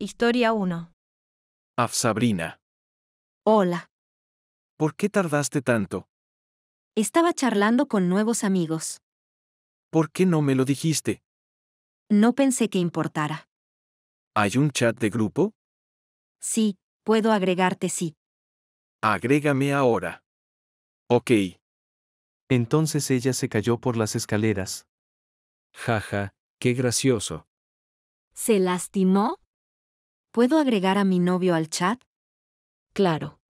Historia 1. Af Hola. ¿Por qué tardaste tanto? Estaba charlando con nuevos amigos. ¿Por qué no me lo dijiste? No pensé que importara. ¿Hay un chat de grupo? Sí, puedo agregarte sí. Agrégame ahora. Ok. Entonces ella se cayó por las escaleras. Jaja, qué gracioso. ¿Se lastimó? ¿Puedo agregar a mi novio al chat? Claro.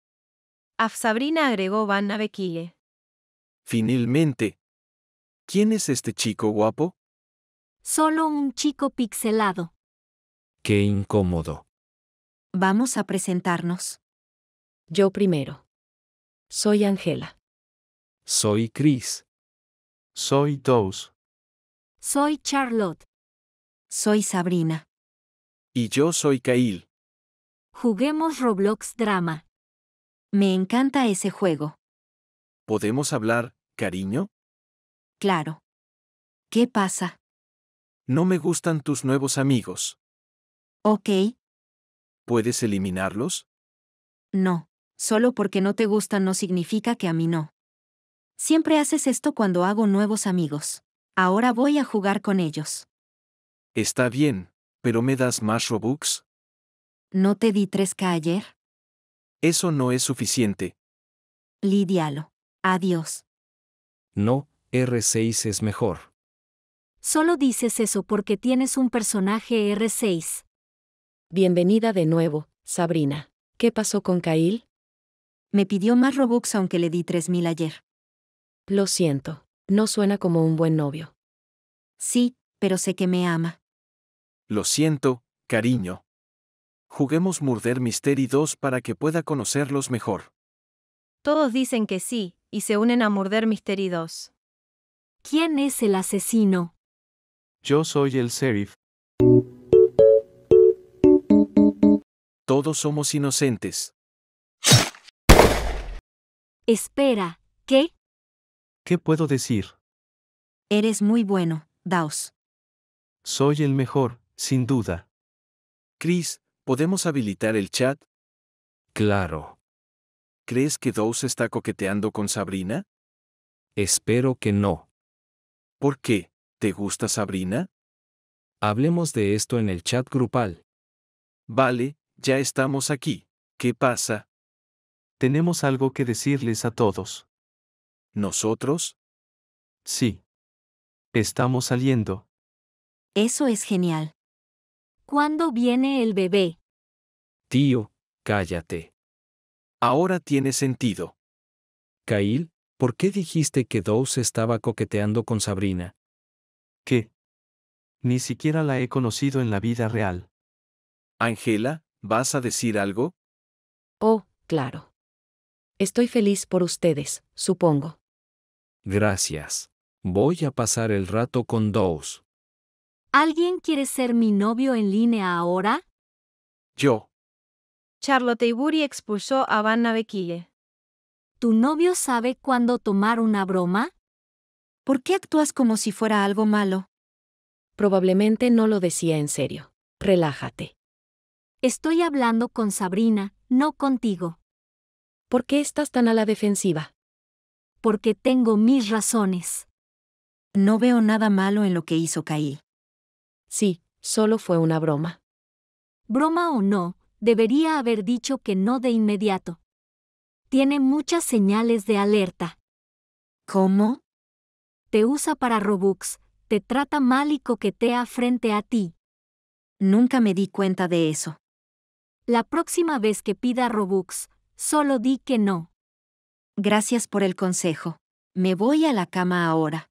Af Sabrina agregó Van a Finalmente. ¿Quién es este chico guapo? Solo un chico pixelado. Qué incómodo. Vamos a presentarnos. Yo primero. Soy Angela. Soy Chris. Soy Toes. Soy Charlotte. Soy Sabrina. Y yo soy Kail. Juguemos Roblox Drama. Me encanta ese juego. ¿Podemos hablar, cariño? Claro. ¿Qué pasa? No me gustan tus nuevos amigos. Ok. ¿Puedes eliminarlos? No, solo porque no te gustan no significa que a mí no. Siempre haces esto cuando hago nuevos amigos. Ahora voy a jugar con ellos. Está bien, ¿Pero me das más Robux? ¿No te di 3K ayer? Eso no es suficiente. Lidialo. Adiós. No, R6 es mejor. Solo dices eso porque tienes un personaje R6. Bienvenida de nuevo, Sabrina. ¿Qué pasó con Kail? Me pidió más Robux aunque le di 3.000 ayer. Lo siento, no suena como un buen novio. Sí, pero sé que me ama. Lo siento, cariño. Juguemos Murder Mystery 2 para que pueda conocerlos mejor. Todos dicen que sí, y se unen a Murder Mystery 2. ¿Quién es el asesino? Yo soy el sheriff. Todos somos inocentes. Espera, ¿qué? ¿Qué puedo decir? Eres muy bueno, Daos. Soy el mejor, sin duda. Chris, ¿podemos habilitar el chat? Claro. ¿Crees que Dose está coqueteando con Sabrina? Espero que no. ¿Por qué? ¿Te gusta Sabrina? Hablemos de esto en el chat grupal. Vale, ya estamos aquí. ¿Qué pasa? Tenemos algo que decirles a todos. ¿Nosotros? Sí. Estamos saliendo. Eso es genial. ¿Cuándo viene el bebé? Tío, cállate. Ahora tiene sentido. Cail, ¿por qué dijiste que Dos estaba coqueteando con Sabrina? ¿Qué? Ni siquiera la he conocido en la vida real. Angela, ¿vas a decir algo? Oh, claro. Estoy feliz por ustedes, supongo. Gracias. Voy a pasar el rato con Dose. ¿Alguien quiere ser mi novio en línea ahora? Yo. Charlotte Iburi expulsó a Vanna Bequille. ¿Tu novio sabe cuándo tomar una broma? ¿Por qué actúas como si fuera algo malo? Probablemente no lo decía en serio. Relájate. Estoy hablando con Sabrina, no contigo. ¿Por qué estás tan a la defensiva? Porque tengo mis razones. No veo nada malo en lo que hizo Caí. Sí, solo fue una broma. Broma o no, debería haber dicho que no de inmediato. Tiene muchas señales de alerta. ¿Cómo? Te usa para Robux, te trata mal y coquetea frente a ti. Nunca me di cuenta de eso. La próxima vez que pida Robux, solo di que no. Gracias por el consejo. Me voy a la cama ahora.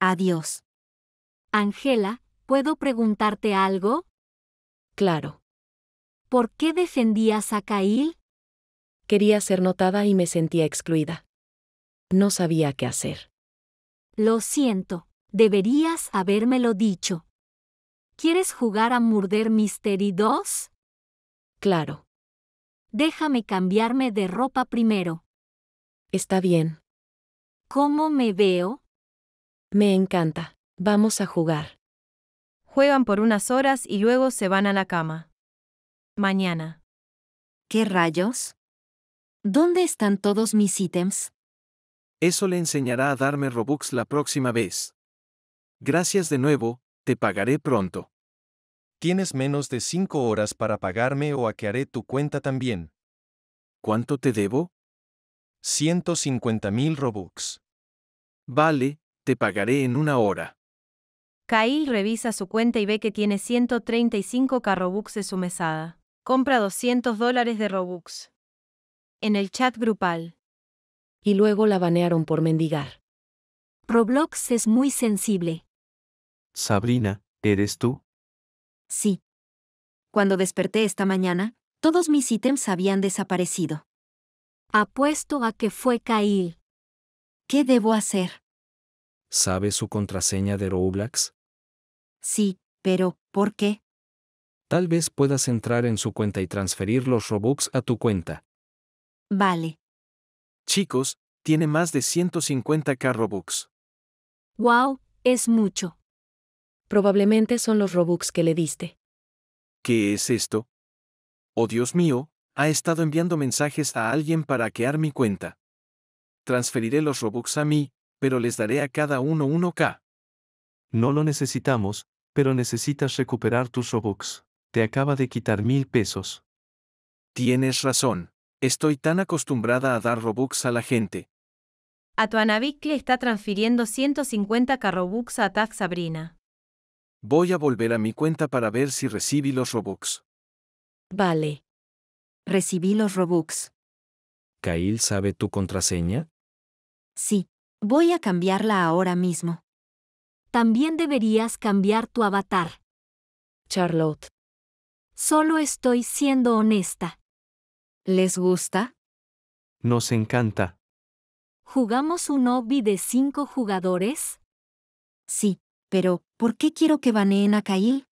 Adiós. Angela, ¿Puedo preguntarte algo? Claro. ¿Por qué defendías a Caíl? Quería ser notada y me sentía excluida. No sabía qué hacer. Lo siento, deberías habérmelo dicho. ¿Quieres jugar a Murder Mystery 2? Claro. Déjame cambiarme de ropa primero. Está bien. ¿Cómo me veo? Me encanta. Vamos a jugar juegan por unas horas y luego se van a la cama. Mañana. ¿Qué rayos? ¿Dónde están todos mis ítems? Eso le enseñará a darme Robux la próxima vez. Gracias de nuevo, te pagaré pronto. Tienes menos de cinco horas para pagarme o haré tu cuenta también. ¿Cuánto te debo? 150,000 mil Robux. Vale, te pagaré en una hora. Kyle revisa su cuenta y ve que tiene 135k Robux de su mesada. Compra 200 dólares de Robux. En el chat grupal. Y luego la banearon por mendigar. Roblox es muy sensible. Sabrina, ¿eres tú? Sí. Cuando desperté esta mañana, todos mis ítems habían desaparecido. Apuesto a que fue Kyle. ¿Qué debo hacer? ¿Sabe su contraseña de Roblox? Sí, pero, ¿por qué? Tal vez puedas entrar en su cuenta y transferir los Robux a tu cuenta. Vale. Chicos, tiene más de 150k Robux. ¡Wow! Es mucho. Probablemente son los Robux que le diste. ¿Qué es esto? Oh Dios mío, ha estado enviando mensajes a alguien para hackear mi cuenta. Transferiré los Robux a mí, pero les daré a cada uno 1k. No lo necesitamos, pero necesitas recuperar tus Robux. Te acaba de quitar mil pesos. Tienes razón. Estoy tan acostumbrada a dar Robux a la gente. A tu le está transfiriendo 150 Robux a Tag Sabrina. Voy a volver a mi cuenta para ver si recibí los Robux. Vale. Recibí los Robux. ¿Kail sabe tu contraseña? Sí. Voy a cambiarla ahora mismo. También deberías cambiar tu avatar. Charlotte. Solo estoy siendo honesta. ¿Les gusta? Nos encanta. ¿Jugamos un hobby de cinco jugadores? Sí, pero ¿por qué quiero que baneen a Kail?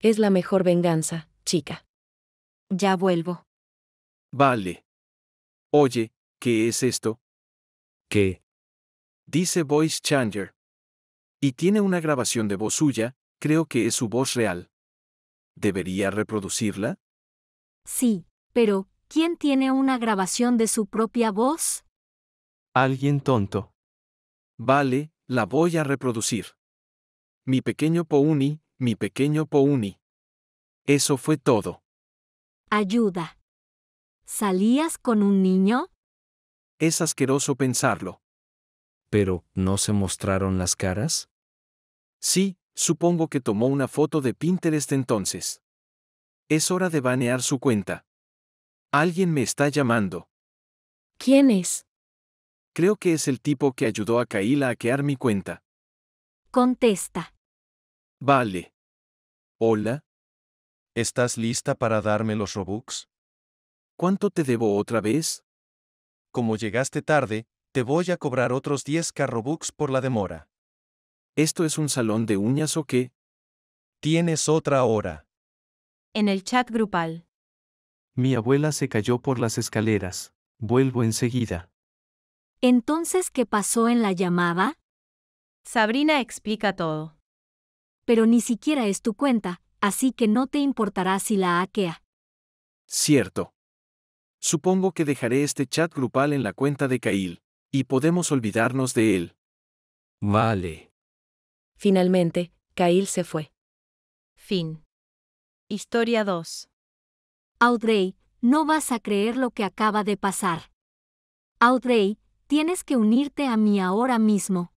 Es la mejor venganza, chica. Ya vuelvo. Vale. Oye, ¿qué es esto? ¿Qué? Dice Voice Changer. Y tiene una grabación de voz suya, creo que es su voz real. ¿Debería reproducirla? Sí, pero ¿quién tiene una grabación de su propia voz? Alguien tonto. Vale, la voy a reproducir. Mi pequeño Pouni, mi pequeño Pouni. Eso fue todo. Ayuda. ¿Salías con un niño? Es asqueroso pensarlo pero ¿no se mostraron las caras? Sí, supongo que tomó una foto de Pinterest entonces. Es hora de banear su cuenta. Alguien me está llamando. ¿Quién es? Creo que es el tipo que ayudó a Kaila a crear mi cuenta. Contesta. Vale. Hola. ¿Estás lista para darme los Robux? ¿Cuánto te debo otra vez? Como llegaste tarde, te voy a cobrar otros 10 carrobux por la demora. ¿Esto es un salón de uñas o qué? Tienes otra hora. En el chat grupal. Mi abuela se cayó por las escaleras. Vuelvo enseguida. Entonces, ¿qué pasó en la llamada? Sabrina explica todo. Pero ni siquiera es tu cuenta, así que no te importará si la aquea. Cierto. Supongo que dejaré este chat grupal en la cuenta de Cail. Y podemos olvidarnos de él. Vale. Finalmente, Kyle se fue. Fin. Historia 2. Audrey, no vas a creer lo que acaba de pasar. Audrey, tienes que unirte a mí ahora mismo.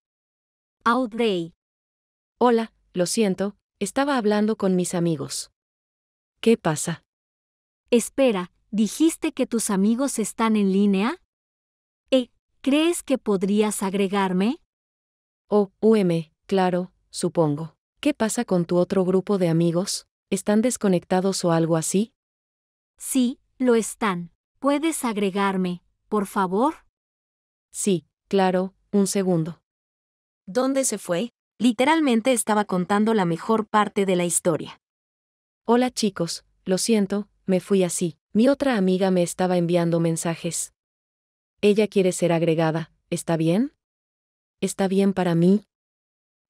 Audrey. Hola, lo siento, estaba hablando con mis amigos. ¿Qué pasa? Espera, ¿dijiste que tus amigos están en línea? ¿Crees que podrías agregarme? Oh, UM, claro, supongo. ¿Qué pasa con tu otro grupo de amigos? ¿Están desconectados o algo así? Sí, lo están. ¿Puedes agregarme, por favor? Sí, claro, un segundo. ¿Dónde se fue? Literalmente estaba contando la mejor parte de la historia. Hola chicos, lo siento, me fui así. Mi otra amiga me estaba enviando mensajes. Ella quiere ser agregada, ¿está bien? ¿Está bien para mí?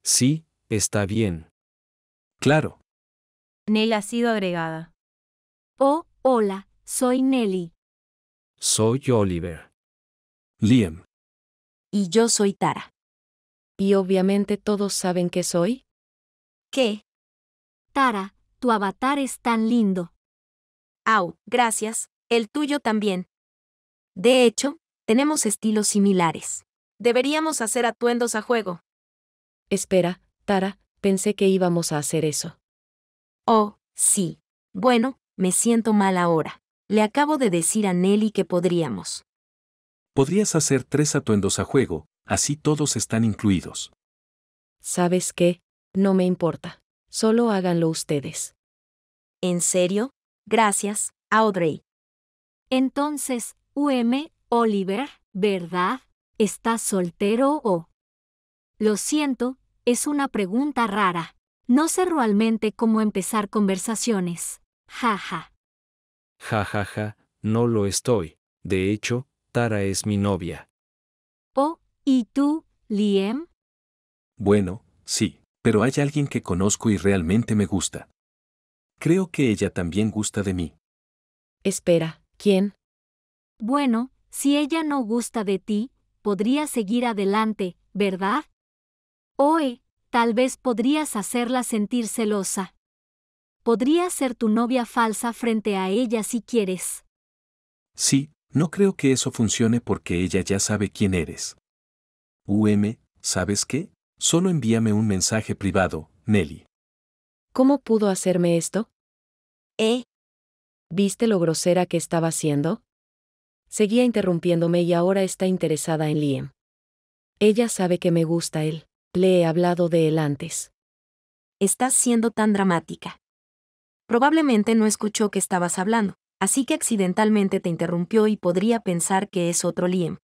Sí, está bien. Claro. Nell ha sido agregada. Oh, hola, soy Nelly. Soy Oliver. Liam. Y yo soy Tara. Y obviamente todos saben que soy. ¿Qué? Tara, tu avatar es tan lindo. Au, gracias, el tuyo también. De hecho, tenemos estilos similares. Deberíamos hacer atuendos a juego. Espera, Tara, pensé que íbamos a hacer eso. Oh, sí. Bueno, me siento mal ahora. Le acabo de decir a Nelly que podríamos. Podrías hacer tres atuendos a juego, así todos están incluidos. ¿Sabes qué? No me importa. Solo háganlo ustedes. ¿En serio? Gracias, Audrey. Entonces, UM Oliver, ¿verdad? ¿Estás soltero o...? Lo siento, es una pregunta rara. No sé realmente cómo empezar conversaciones. Jaja. Ja. Ja, ja, ja, no lo estoy. De hecho, Tara es mi novia. Oh, ¿y tú, Liam? Bueno, sí, pero hay alguien que conozco y realmente me gusta. Creo que ella también gusta de mí. Espera, ¿quién? Bueno, si ella no gusta de ti, podría seguir adelante, ¿verdad? Oe, tal vez podrías hacerla sentir celosa. Podrías ser tu novia falsa frente a ella si quieres. Sí, no creo que eso funcione porque ella ya sabe quién eres. UM, ¿sabes qué? Solo envíame un mensaje privado, Nelly. ¿Cómo pudo hacerme esto? ¿Eh? ¿Viste lo grosera que estaba haciendo? Seguía interrumpiéndome y ahora está interesada en Liam. Ella sabe que me gusta él. Le he hablado de él antes. Estás siendo tan dramática. Probablemente no escuchó que estabas hablando, así que accidentalmente te interrumpió y podría pensar que es otro Liam.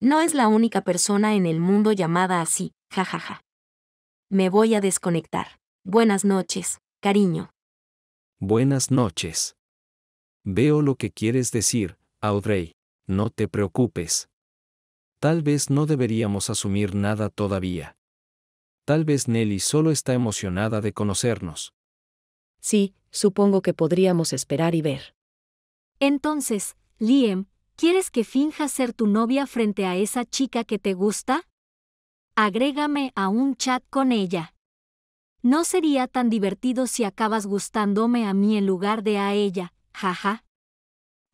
No es la única persona en el mundo llamada así, jajaja. Ja, ja. Me voy a desconectar. Buenas noches, cariño. Buenas noches. Veo lo que quieres decir, Audrey. No te preocupes. Tal vez no deberíamos asumir nada todavía. Tal vez Nelly solo está emocionada de conocernos. Sí, supongo que podríamos esperar y ver. Entonces, Liam, ¿quieres que finja ser tu novia frente a esa chica que te gusta? Agrégame a un chat con ella. No sería tan divertido si acabas gustándome a mí en lugar de a ella, jaja.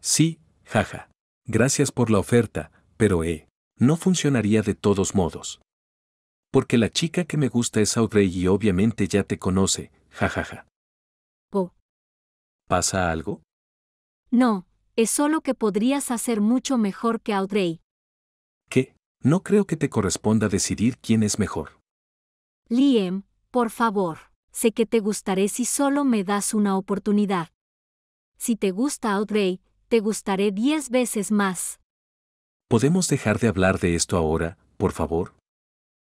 Sí, Jaja. Gracias por la oferta, pero eh, no funcionaría de todos modos. Porque la chica que me gusta es Audrey y obviamente ya te conoce, jajaja. Oh. ¿Pasa algo? No, es solo que podrías hacer mucho mejor que Audrey. ¿Qué? No creo que te corresponda decidir quién es mejor. Liam, por favor, sé que te gustaré si solo me das una oportunidad. Si te gusta Audrey, te gustaré diez veces más. ¿Podemos dejar de hablar de esto ahora, por favor?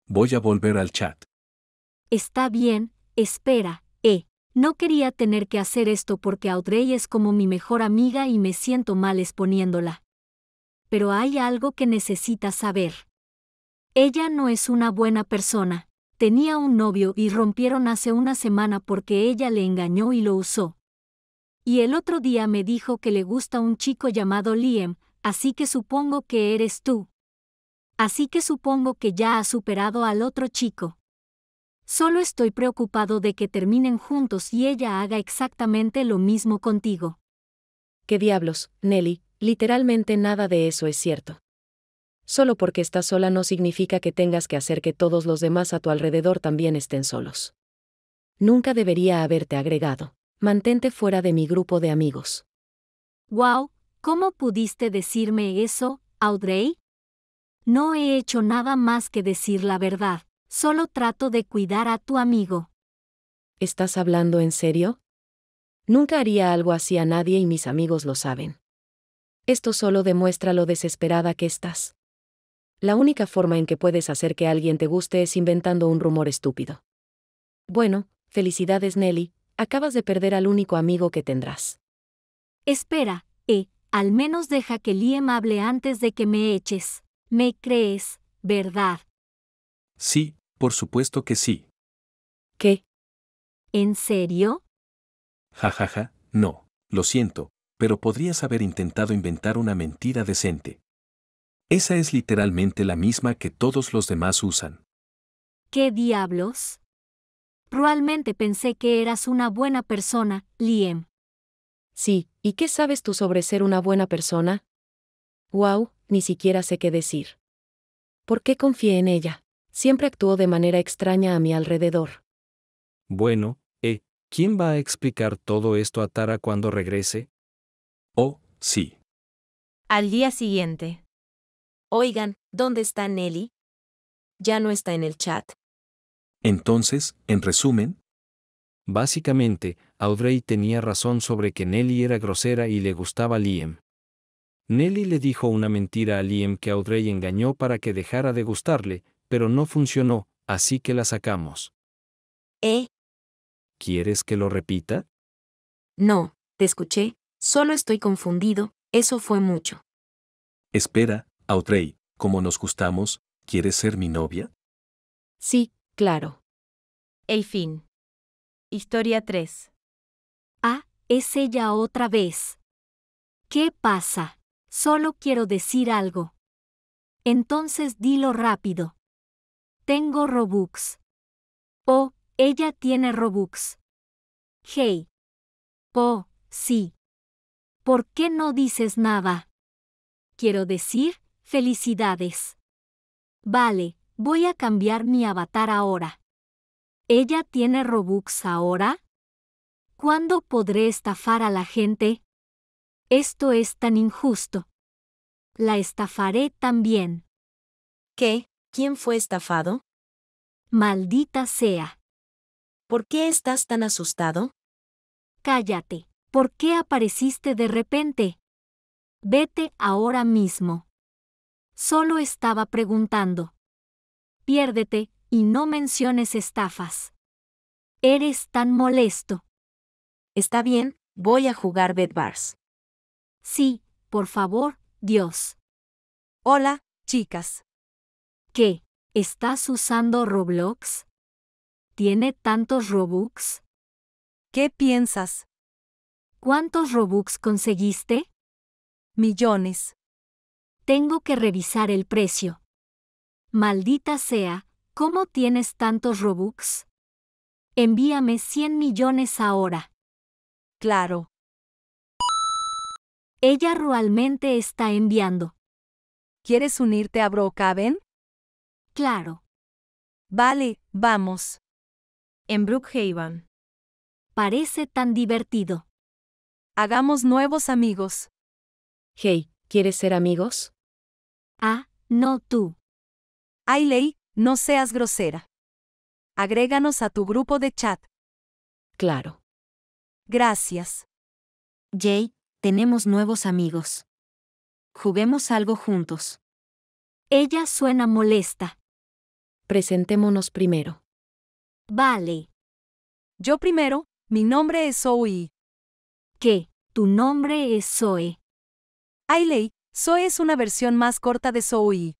Voy a volver al chat. Está bien, espera, eh. No quería tener que hacer esto porque Audrey es como mi mejor amiga y me siento mal exponiéndola. Pero hay algo que necesitas saber. Ella no es una buena persona. Tenía un novio y rompieron hace una semana porque ella le engañó y lo usó. Y el otro día me dijo que le gusta un chico llamado Liam, así que supongo que eres tú. Así que supongo que ya has superado al otro chico. Solo estoy preocupado de que terminen juntos y ella haga exactamente lo mismo contigo. ¿Qué diablos, Nelly? Literalmente nada de eso es cierto. Solo porque estás sola no significa que tengas que hacer que todos los demás a tu alrededor también estén solos. Nunca debería haberte agregado. Mantente fuera de mi grupo de amigos. Wow, ¿cómo pudiste decirme eso, Audrey? No he hecho nada más que decir la verdad, solo trato de cuidar a tu amigo. ¿Estás hablando en serio? Nunca haría algo así a nadie y mis amigos lo saben. Esto solo demuestra lo desesperada que estás. La única forma en que puedes hacer que alguien te guste es inventando un rumor estúpido. Bueno, felicidades Nelly, acabas de perder al único amigo que tendrás. Espera, eh, al menos deja que Liam hable antes de que me eches. ¿Me crees, verdad? Sí, por supuesto que sí. ¿Qué? ¿En serio? Ja, ja, ja, no, lo siento, pero podrías haber intentado inventar una mentira decente. Esa es literalmente la misma que todos los demás usan. ¿Qué diablos? Realmente pensé que eras una buena persona, Liam. Sí, ¿y qué sabes tú sobre ser una buena persona? Wow, ni siquiera sé qué decir. ¿Por qué confié en ella? Siempre actuó de manera extraña a mi alrededor. Bueno, eh, ¿quién va a explicar todo esto a Tara cuando regrese? Oh, sí. Al día siguiente. Oigan, ¿dónde está Nelly? Ya no está en el chat. Entonces, en resumen, Básicamente, Audrey tenía razón sobre que Nelly era grosera y le gustaba Liam. Nelly le dijo una mentira a Liam que Audrey engañó para que dejara de gustarle, pero no funcionó, así que la sacamos. ¿Eh? ¿Quieres que lo repita? No, te escuché, solo estoy confundido, eso fue mucho. Espera, Audrey, como nos gustamos, ¿quieres ser mi novia? Sí, Claro. El fin. Historia 3. Ah, es ella otra vez. ¿Qué pasa? Solo quiero decir algo. Entonces dilo rápido. Tengo Robux. Oh, ella tiene Robux. Hey. Oh, sí. ¿Por qué no dices nada? Quiero decir, felicidades. Vale, Voy a cambiar mi avatar ahora. ¿Ella tiene Robux ahora? ¿Cuándo podré estafar a la gente? Esto es tan injusto. La estafaré también. ¿Qué? ¿Quién fue estafado? Maldita sea. ¿Por qué estás tan asustado? Cállate. ¿Por qué apareciste de repente? Vete ahora mismo. Solo estaba preguntando piérdete y no menciones estafas. Eres tan molesto. Está bien, voy a jugar Bed Bars. Sí, por favor, Dios. Hola, chicas. ¿Qué? ¿Estás usando Roblox? ¿Tiene tantos Robux? ¿Qué piensas? ¿Cuántos Robux conseguiste? Millones. Tengo que revisar el precio. Maldita sea, ¿cómo tienes tantos Robux? Envíame 100 millones ahora. Claro. Ella realmente está enviando. ¿Quieres unirte a Brookhaven? Claro. Vale, vamos. En Brookhaven. Parece tan divertido. Hagamos nuevos amigos. Hey, ¿quieres ser amigos? Ah, no tú. Ailey, no seas grosera. Agréganos a tu grupo de chat. Claro. Gracias. Jay, tenemos nuevos amigos. Juguemos algo juntos. Ella suena molesta. Presentémonos primero. Vale. Yo primero, mi nombre es Zoe. ¿Qué? Tu nombre es Zoe. Ailey, Zoe es una versión más corta de Zoe.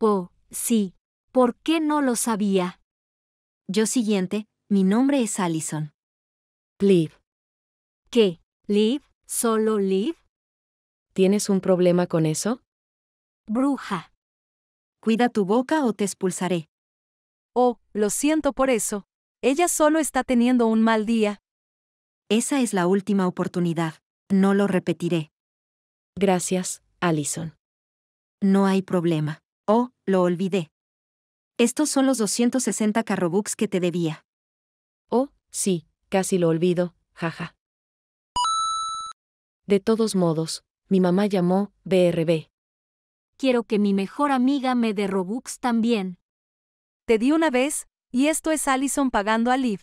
Oh, Sí, ¿por qué no lo sabía? Yo siguiente, mi nombre es Allison. Liv. ¿Qué? ¿Liv? ¿Solo Liv? ¿Tienes un problema con eso? Bruja. Cuida tu boca o te expulsaré. Oh, lo siento por eso. Ella solo está teniendo un mal día. Esa es la última oportunidad. No lo repetiré. Gracias, Allison. No hay problema. Oh, lo olvidé. Estos son los 260 carrobucks que te debía. Oh, sí, casi lo olvido, jaja. De todos modos, mi mamá llamó BRB. Quiero que mi mejor amiga me dé Robux también. Te di una vez, y esto es Allison pagando a Liv.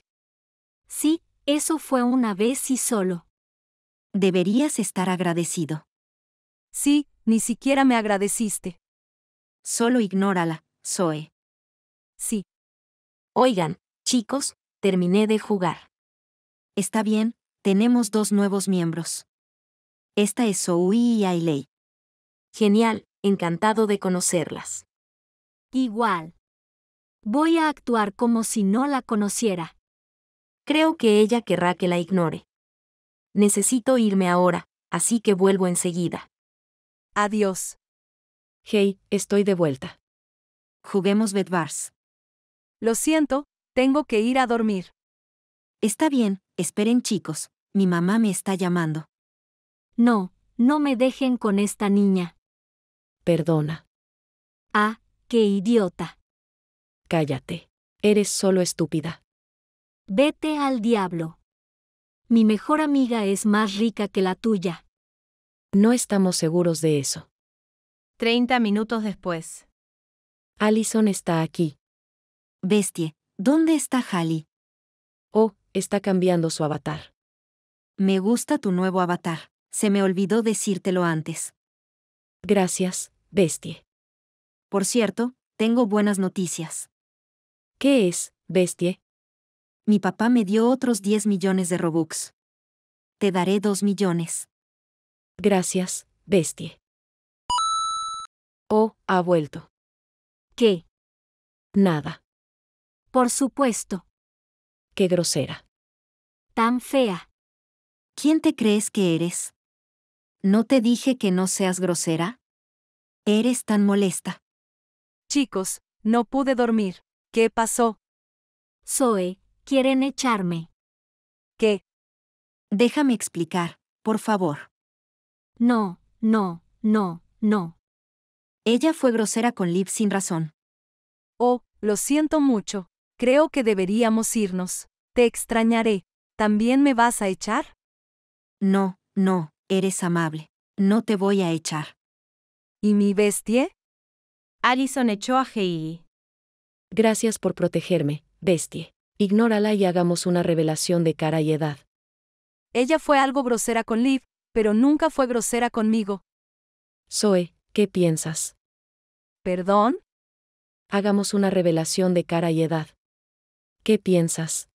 Sí, eso fue una vez y solo. Deberías estar agradecido. Sí, ni siquiera me agradeciste. Solo ignórala, Zoe. Sí. Oigan, chicos, terminé de jugar. Está bien, tenemos dos nuevos miembros. Esta es Zoe y Ailey. Genial, encantado de conocerlas. Igual. Voy a actuar como si no la conociera. Creo que ella querrá que la ignore. Necesito irme ahora, así que vuelvo enseguida. Adiós. Hey, estoy de vuelta. Juguemos bars. Lo siento, tengo que ir a dormir. Está bien, esperen chicos, mi mamá me está llamando. No, no me dejen con esta niña. Perdona. Ah, qué idiota. Cállate, eres solo estúpida. Vete al diablo. Mi mejor amiga es más rica que la tuya. No estamos seguros de eso. Treinta minutos después. Allison está aquí. Bestie, ¿dónde está Halley? Oh, está cambiando su avatar. Me gusta tu nuevo avatar. Se me olvidó decírtelo antes. Gracias, bestie. Por cierto, tengo buenas noticias. ¿Qué es, bestie? Mi papá me dio otros 10 millones de Robux. Te daré 2 millones. Gracias, bestie. Oh, ha vuelto. ¿Qué? Nada. Por supuesto. Qué grosera. Tan fea. ¿Quién te crees que eres? ¿No te dije que no seas grosera? Eres tan molesta. Chicos, no pude dormir. ¿Qué pasó? Zoe, quieren echarme. ¿Qué? Déjame explicar, por favor. No, no, no, no. Ella fue grosera con Liv sin razón. Oh, lo siento mucho. Creo que deberíamos irnos. Te extrañaré. ¿También me vas a echar? No, no, eres amable. No te voy a echar. ¿Y mi bestie? Allison echó a G.I. Gracias por protegerme, bestie. Ignórala y hagamos una revelación de cara y edad. Ella fue algo grosera con Liv, pero nunca fue grosera conmigo. Zoe, ¿Qué piensas? ¿Perdón? Hagamos una revelación de cara y edad. ¿Qué piensas?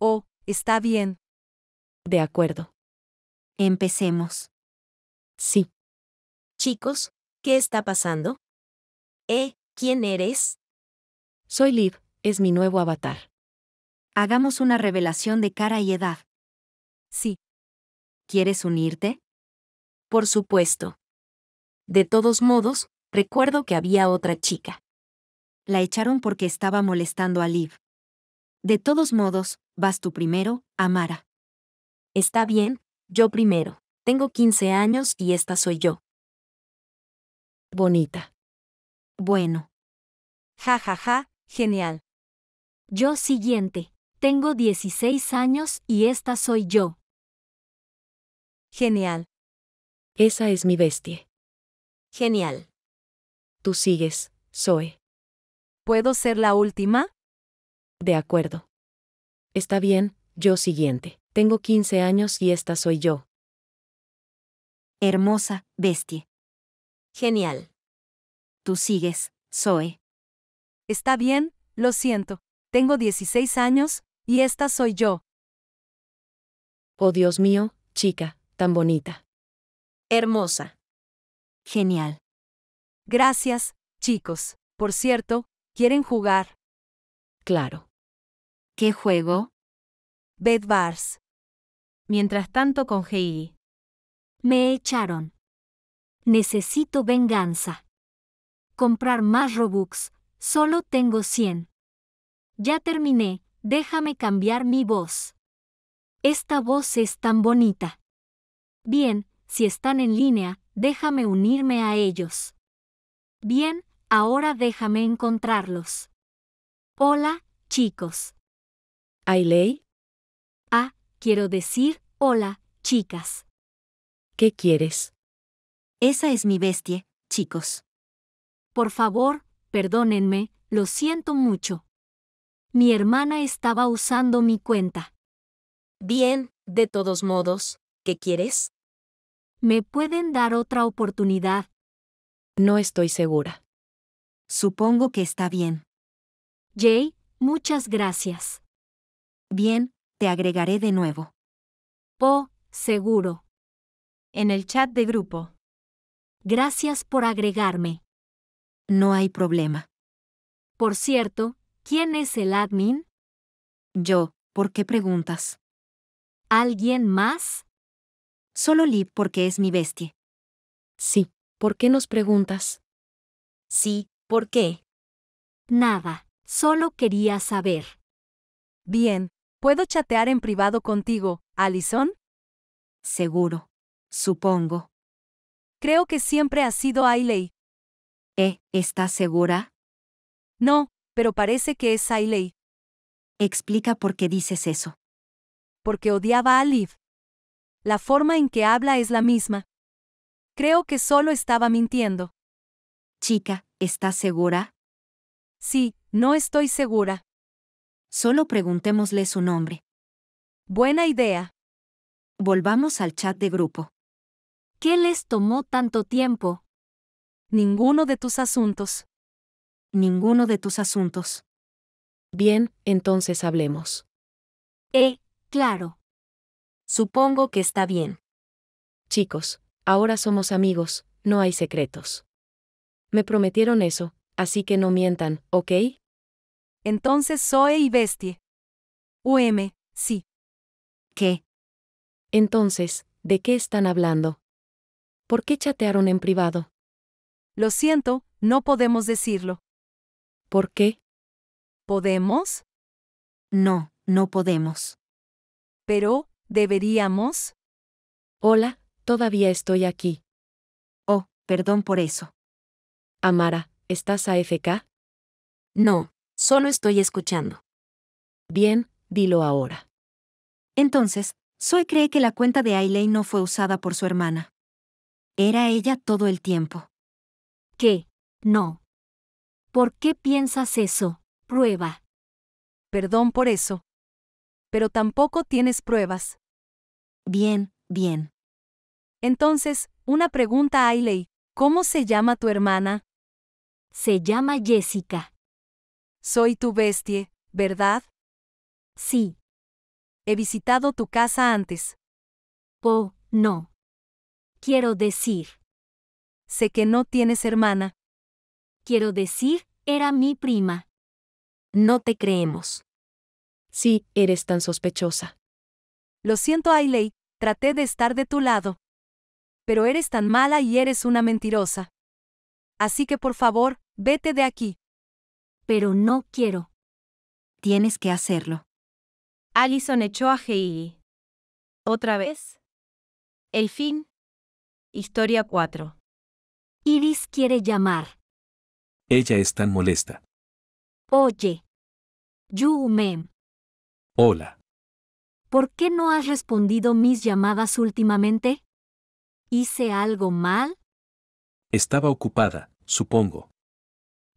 Oh, está bien. De acuerdo. Empecemos. Sí. Chicos, ¿qué está pasando? Eh, ¿quién eres? Soy Liv, es mi nuevo avatar. Hagamos una revelación de cara y edad. Sí. ¿Quieres unirte? Por supuesto. De todos modos, recuerdo que había otra chica. La echaron porque estaba molestando a Liv. De todos modos, vas tú primero, Amara. Está bien, yo primero. Tengo 15 años y esta soy yo. Bonita. Bueno. Ja ja ja, genial. Yo siguiente. Tengo 16 años y esta soy yo. Genial. Esa es mi bestia. Genial. Tú sigues, Zoe. ¿Puedo ser la última? De acuerdo. Está bien, yo siguiente. Tengo 15 años y esta soy yo. Hermosa, bestia. Genial. Tú sigues, Zoe. Está bien, lo siento. Tengo 16 años, y esta soy yo. Oh Dios mío, chica, tan bonita. Hermosa. Genial. Gracias, chicos. Por cierto, ¿quieren jugar? Claro. ¿Qué juego? Bed Bars. Mientras tanto con Heidi. Me echaron. Necesito venganza. Comprar más Robux. Solo tengo 100. Ya terminé, déjame cambiar mi voz. Esta voz es tan bonita. Bien, si están en línea, déjame unirme a ellos. Bien, ahora déjame encontrarlos. Hola, chicos. Ley? Ah, quiero decir, hola, chicas. ¿Qué quieres? Esa es mi bestia, chicos. Por favor, perdónenme, lo siento mucho. Mi hermana estaba usando mi cuenta. Bien, de todos modos, ¿qué quieres? ¿Me pueden dar otra oportunidad? No estoy segura. Supongo que está bien. Jay, muchas gracias. Bien, te agregaré de nuevo. Oh, seguro. En el chat de grupo. Gracias por agregarme. No hay problema. Por cierto, ¿quién es el admin? Yo, ¿por qué preguntas? ¿Alguien más? Solo Liv porque es mi bestia. Sí, ¿por qué nos preguntas? Sí, ¿por qué? Nada, solo quería saber. Bien, ¿puedo chatear en privado contigo, Alison. Seguro. Supongo. Creo que siempre ha sido Ailey. ¿Eh? ¿Estás segura? No, pero parece que es Ailey. Explica por qué dices eso. Porque odiaba a Liv la forma en que habla es la misma. Creo que solo estaba mintiendo. Chica, ¿estás segura? Sí, no estoy segura. Solo preguntémosle su nombre. Buena idea. Volvamos al chat de grupo. ¿Qué les tomó tanto tiempo? Ninguno de tus asuntos. Ninguno de tus asuntos. Bien, entonces hablemos. Eh, claro. Supongo que está bien. Chicos, ahora somos amigos, no hay secretos. Me prometieron eso, así que no mientan, ¿ok? Entonces Zoe y Bestie. UM, sí. ¿Qué? Entonces, ¿de qué están hablando? ¿Por qué chatearon en privado? Lo siento, no podemos decirlo. ¿Por qué? ¿Podemos? No, no podemos. Pero, ¿Deberíamos? Hola, todavía estoy aquí. Oh, perdón por eso. Amara, ¿estás AFK? No, solo estoy escuchando. Bien, dilo ahora. Entonces, Zoe cree que la cuenta de Ailey no fue usada por su hermana. Era ella todo el tiempo. ¿Qué? No. ¿Por qué piensas eso? Prueba. Perdón por eso pero tampoco tienes pruebas. Bien, bien. Entonces, una pregunta a Ailey. ¿Cómo se llama tu hermana? Se llama Jessica. Soy tu bestie, ¿verdad? Sí. He visitado tu casa antes. Oh, no. Quiero decir. Sé que no tienes hermana. Quiero decir, era mi prima. No te creemos. Sí, eres tan sospechosa. Lo siento, Ailey, traté de estar de tu lado. Pero eres tan mala y eres una mentirosa. Así que por favor, vete de aquí. Pero no quiero. Tienes que hacerlo. Allison echó a Heidi. ¿Otra vez? El fin. Historia 4. Iris quiere llamar. Ella es tan molesta. Oye. Yu Mem. Hola. ¿Por qué no has respondido mis llamadas últimamente? ¿Hice algo mal? Estaba ocupada, supongo.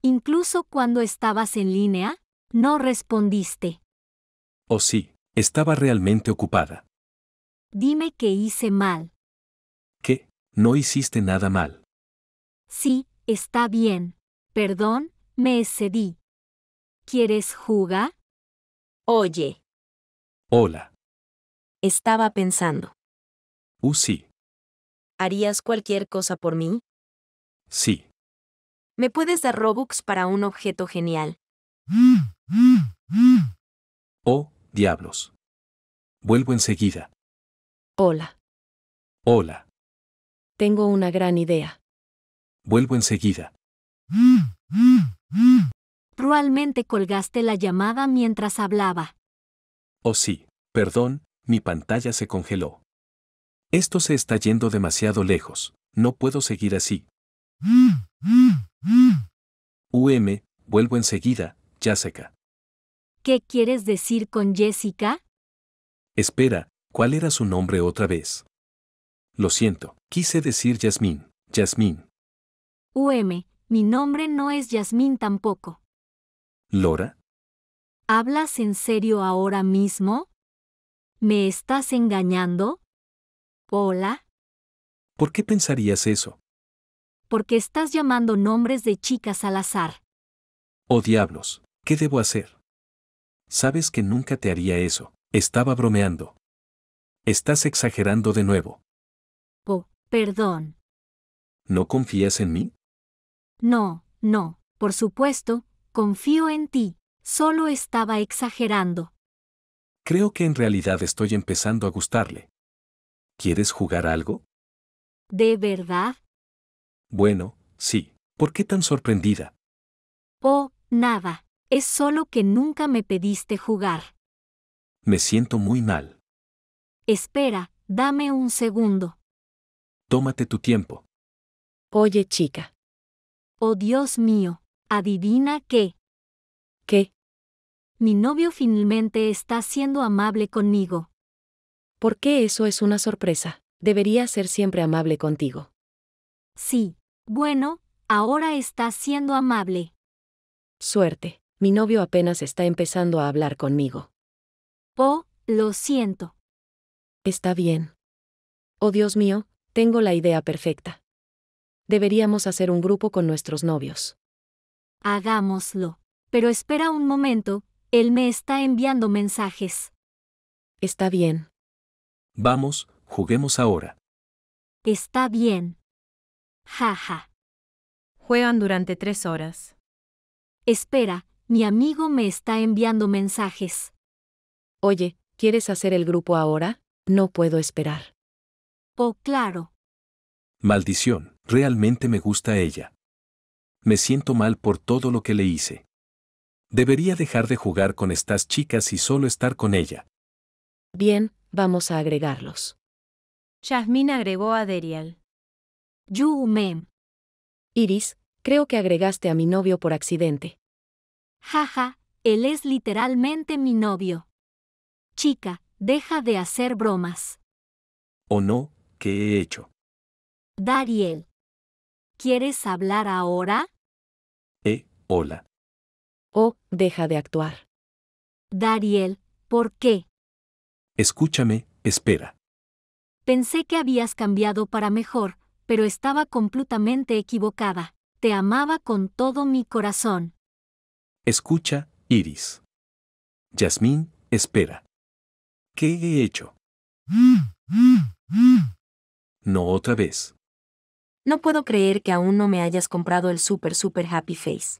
Incluso cuando estabas en línea, no respondiste. Oh sí, estaba realmente ocupada. Dime que hice mal. ¿Qué? No hiciste nada mal. Sí, está bien. Perdón, me excedí. ¿Quieres jugar? Oye. Hola. Estaba pensando. Uh, sí. ¿Harías cualquier cosa por mí? Sí. ¿Me puedes dar Robux para un objeto genial? Oh, diablos. Vuelvo enseguida. Hola. Hola. Tengo una gran idea. Vuelvo enseguida. Probablemente colgaste la llamada mientras hablaba. Oh sí, perdón, mi pantalla se congeló. Esto se está yendo demasiado lejos, no puedo seguir así. UM, vuelvo enseguida, Jessica. ¿Qué quieres decir con Jessica? Espera, ¿cuál era su nombre otra vez? Lo siento, quise decir Yasmín, Yasmín. UM, mi nombre no es Yasmín tampoco. Lora, ¿Hablas en serio ahora mismo? ¿Me estás engañando? Hola. ¿Por qué pensarías eso? Porque estás llamando nombres de chicas al azar. Oh diablos, ¿qué debo hacer? Sabes que nunca te haría eso, estaba bromeando. Estás exagerando de nuevo. Oh, perdón. ¿No confías en mí? No, no, por supuesto, confío en ti. Solo estaba exagerando. Creo que en realidad estoy empezando a gustarle. ¿Quieres jugar algo? ¿De verdad? Bueno, sí. ¿Por qué tan sorprendida? Oh, nada. Es solo que nunca me pediste jugar. Me siento muy mal. Espera, dame un segundo. Tómate tu tiempo. Oye, chica. Oh, Dios mío, adivina qué. ¿Qué? mi novio finalmente está siendo amable conmigo. ¿Por qué eso es una sorpresa? Debería ser siempre amable contigo. Sí, bueno, ahora está siendo amable. Suerte, mi novio apenas está empezando a hablar conmigo. Oh, lo siento. Está bien. Oh Dios mío, tengo la idea perfecta. Deberíamos hacer un grupo con nuestros novios. Hagámoslo. Pero espera un momento, él me está enviando mensajes. Está bien. Vamos, juguemos ahora. Está bien. Jaja. Juegan durante tres horas. Espera, mi amigo me está enviando mensajes. Oye, ¿quieres hacer el grupo ahora? No puedo esperar. Oh, claro. Maldición, realmente me gusta ella. Me siento mal por todo lo que le hice. Debería dejar de jugar con estas chicas y solo estar con ella. Bien, vamos a agregarlos. Jasmine agregó a Dariel. Yu Mem. Iris, creo que agregaste a mi novio por accidente. Jaja, él es literalmente mi novio. Chica, deja de hacer bromas. ¿O no? ¿Qué he hecho? Dariel. ¿Quieres hablar ahora? Eh, hola. Oh, deja de actuar. Dariel, ¿por qué? Escúchame, espera. Pensé que habías cambiado para mejor, pero estaba completamente equivocada. Te amaba con todo mi corazón. Escucha, Iris. Yasmín, espera. ¿Qué he hecho? No otra vez. No puedo creer que aún no me hayas comprado el super super happy face.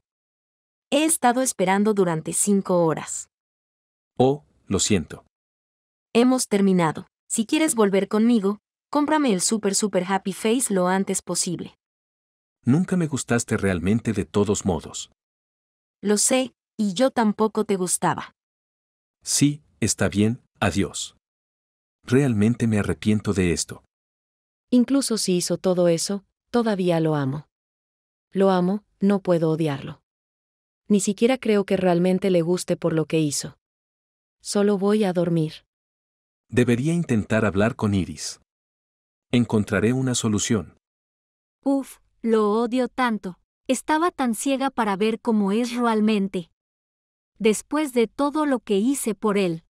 He estado esperando durante cinco horas. Oh, lo siento. Hemos terminado. Si quieres volver conmigo, cómprame el Super Super Happy Face lo antes posible. Nunca me gustaste realmente de todos modos. Lo sé, y yo tampoco te gustaba. Sí, está bien, adiós. Realmente me arrepiento de esto. Incluso si hizo todo eso, todavía lo amo. Lo amo, no puedo odiarlo. Ni siquiera creo que realmente le guste por lo que hizo. Solo voy a dormir. Debería intentar hablar con Iris. Encontraré una solución. Uf, lo odio tanto. Estaba tan ciega para ver cómo es realmente. Después de todo lo que hice por él.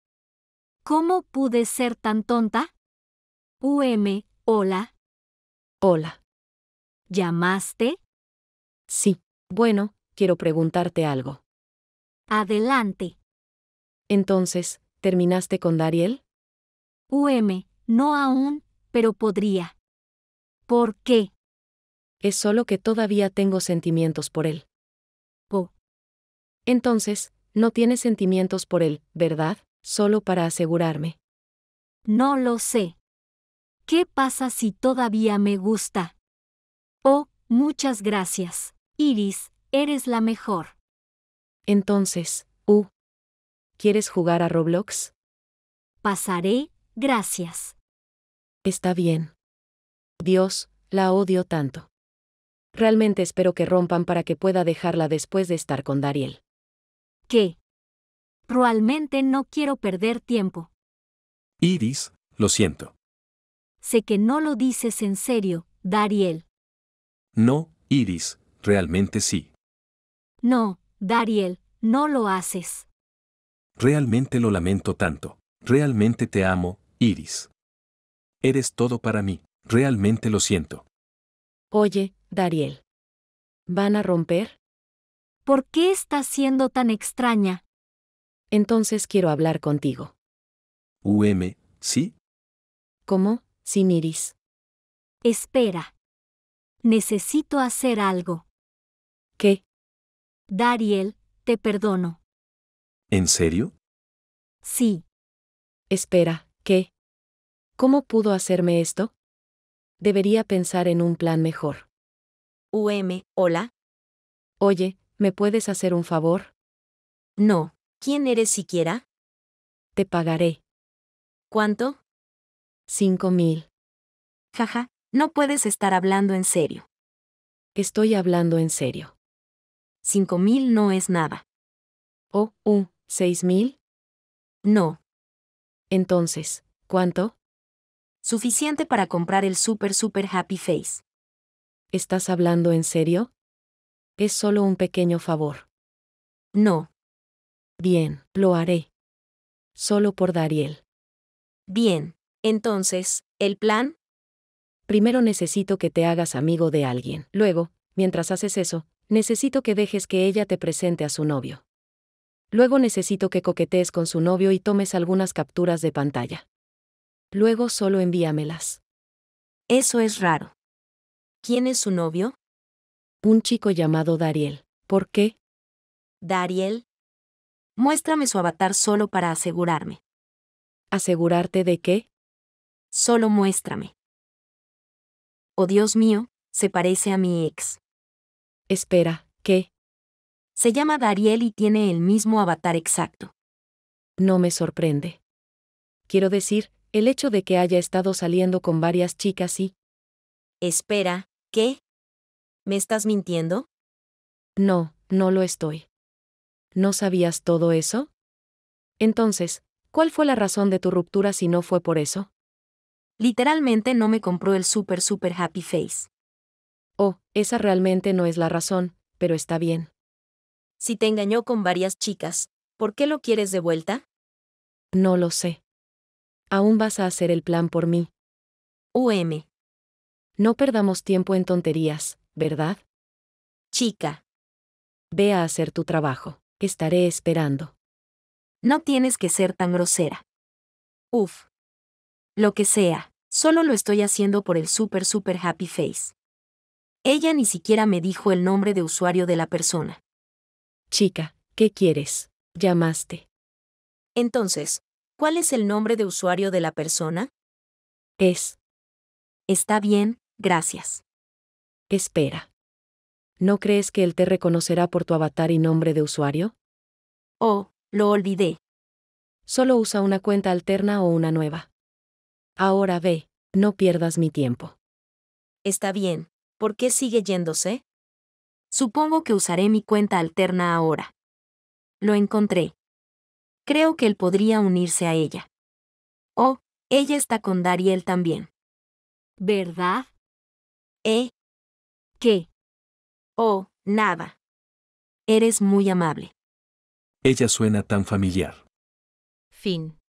¿Cómo pude ser tan tonta? UM, hola. Hola. ¿Llamaste? Sí. Bueno, quiero preguntarte algo. Adelante. Entonces, ¿terminaste con Dariel? UM, no aún, pero podría. ¿Por qué? Es solo que todavía tengo sentimientos por él. Oh. Entonces, no tienes sentimientos por él, ¿verdad? Solo para asegurarme. No lo sé. ¿Qué pasa si todavía me gusta? Oh, muchas gracias, Iris, Eres la mejor. Entonces, U. ¿Quieres jugar a Roblox? Pasaré, gracias. Está bien. Dios, la odio tanto. Realmente espero que rompan para que pueda dejarla después de estar con Dariel. ¿Qué? Realmente no quiero perder tiempo. Iris, lo siento. Sé que no lo dices en serio, Dariel. No, Iris, realmente sí. No, Dariel, no lo haces. Realmente lo lamento tanto. Realmente te amo, Iris. Eres todo para mí. Realmente lo siento. Oye, Dariel. ¿Van a romper? ¿Por qué estás siendo tan extraña? Entonces quiero hablar contigo. UM, ¿sí? ¿Cómo? Sin Iris. Espera. Necesito hacer algo. ¿Qué? Dariel, te perdono. ¿En serio? Sí. Espera, ¿qué? ¿Cómo pudo hacerme esto? Debería pensar en un plan mejor. UM, hola. Oye, ¿me puedes hacer un favor? No. ¿Quién eres siquiera? Te pagaré. ¿Cuánto? Cinco mil. Jaja, no puedes estar hablando en serio. Estoy hablando en serio. 5.000 no es nada. ¿O, oh, uh, 6.000? No. Entonces, ¿cuánto? Suficiente para comprar el super super happy face. ¿Estás hablando en serio? Es solo un pequeño favor. No. Bien, lo haré. Solo por Dariel. Bien. Entonces, ¿el plan? Primero necesito que te hagas amigo de alguien. Luego, mientras haces eso, Necesito que dejes que ella te presente a su novio. Luego necesito que coquetees con su novio y tomes algunas capturas de pantalla. Luego solo envíamelas. Eso es raro. ¿Quién es su novio? Un chico llamado Dariel. ¿Por qué? Dariel. Muéstrame su avatar solo para asegurarme. ¿Asegurarte de qué? Solo muéstrame. Oh Dios mío, se parece a mi ex. Espera, ¿qué? Se llama Dariel y tiene el mismo avatar exacto. No me sorprende. Quiero decir, el hecho de que haya estado saliendo con varias chicas y... Espera, ¿qué? ¿Me estás mintiendo? No, no lo estoy. ¿No sabías todo eso? Entonces, ¿cuál fue la razón de tu ruptura si no fue por eso? Literalmente no me compró el super super happy face. Oh, esa realmente no es la razón, pero está bien. Si te engañó con varias chicas, ¿por qué lo quieres de vuelta? No lo sé. Aún vas a hacer el plan por mí. UM. No perdamos tiempo en tonterías, ¿verdad? Chica. Ve a hacer tu trabajo. Estaré esperando. No tienes que ser tan grosera. Uf. Lo que sea, solo lo estoy haciendo por el super super happy face. Ella ni siquiera me dijo el nombre de usuario de la persona. Chica, ¿qué quieres? Llamaste. Entonces, ¿cuál es el nombre de usuario de la persona? Es. Está bien, gracias. Espera. ¿No crees que él te reconocerá por tu avatar y nombre de usuario? Oh, lo olvidé. Solo usa una cuenta alterna o una nueva. Ahora ve, no pierdas mi tiempo. Está bien, ¿por qué sigue yéndose? Supongo que usaré mi cuenta alterna ahora. Lo encontré. Creo que él podría unirse a ella. Oh, ella está con Dariel también. ¿Verdad? ¿Eh? ¿Qué? Oh, nada. Eres muy amable. Ella suena tan familiar. Fin.